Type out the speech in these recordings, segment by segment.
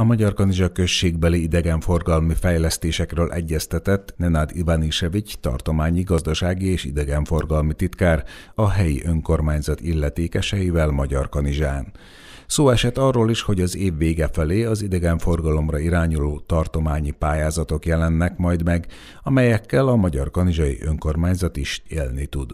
A Magyar Kanizsa községbeli idegenforgalmi fejlesztésekről egyeztetett Nenád Ivanisevics tartományi gazdasági és idegenforgalmi titkár a helyi önkormányzat illetékeseivel Magyar Kanizsán. Szó esett arról is, hogy az év vége felé az idegenforgalomra irányuló tartományi pályázatok jelennek majd meg, amelyekkel a Magyar Kanizsai önkormányzat is élni tud.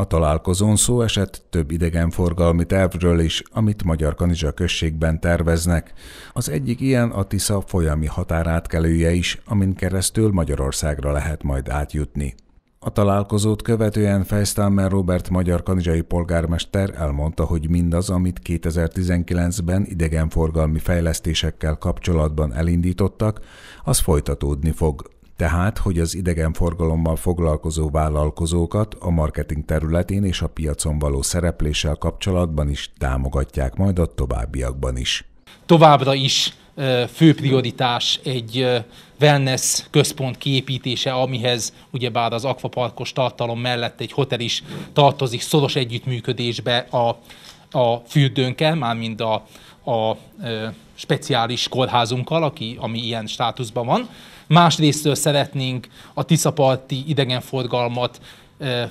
A találkozón szó esett több idegenforgalmi tervről is, amit Magyar Kanizsa községben terveznek. Az egyik ilyen a Tisza folyami határátkelője is, amin keresztül Magyarországra lehet majd átjutni. A találkozót követően Fejstalmer Robert magyar kanizsai polgármester elmondta, hogy mindaz, amit 2019-ben idegenforgalmi fejlesztésekkel kapcsolatban elindítottak, az folytatódni fog tehát hogy az idegenforgalommal foglalkozó vállalkozókat a marketing területén és a piacon való szerepléssel kapcsolatban is támogatják majd a továbbiakban is. Továbbra is fő prioritás egy wellness központ kiépítése, amihez ugyebár az akvaparkos tartalom mellett egy hotel is tartozik szoros együttműködésbe a a fürdőnkkel, mármint a, a speciális kórházunkkal, aki, ami ilyen státuszban van. Másrésztől szeretnénk a Tiszaparti idegenforgalmat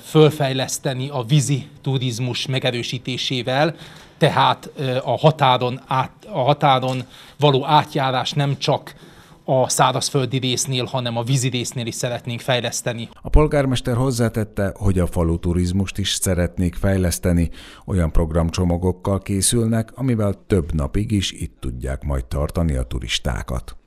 fölfejleszteni a vízi turizmus megerősítésével, tehát a határon, át, a határon való átjárás nem csak a szárazföldi résznél, hanem a vízi résznél is szeretnénk fejleszteni. A polgármester hozzátette, hogy a falu turizmust is szeretnék fejleszteni. Olyan programcsomagokkal készülnek, amivel több napig is itt tudják majd tartani a turistákat.